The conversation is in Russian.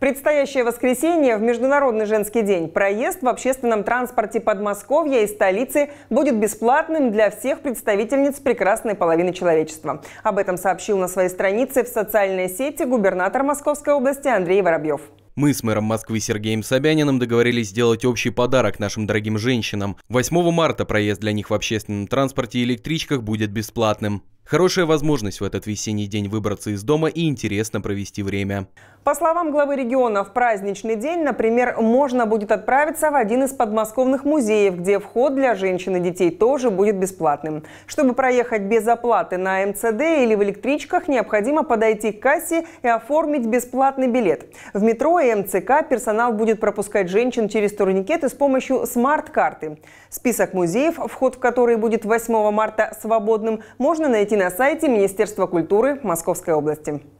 предстоящее воскресенье в Международный женский день проезд в общественном транспорте Подмосковья и столицы будет бесплатным для всех представительниц прекрасной половины человечества. Об этом сообщил на своей странице в социальной сети губернатор Московской области Андрей Воробьев. Мы с мэром Москвы Сергеем Собяниным договорились сделать общий подарок нашим дорогим женщинам. 8 марта проезд для них в общественном транспорте и электричках будет бесплатным. Хорошая возможность в этот весенний день выбраться из дома и интересно провести время. По словам главы региона, в праздничный день, например, можно будет отправиться в один из подмосковных музеев, где вход для женщин и детей тоже будет бесплатным. Чтобы проехать без оплаты на МЦД или в электричках, необходимо подойти к кассе и оформить бесплатный билет. В метро и МЦК персонал будет пропускать женщин через турникеты с помощью смарт-карты. Список музеев, вход в который будет 8 марта свободным, можно найти на сайте Министерства культуры Московской области.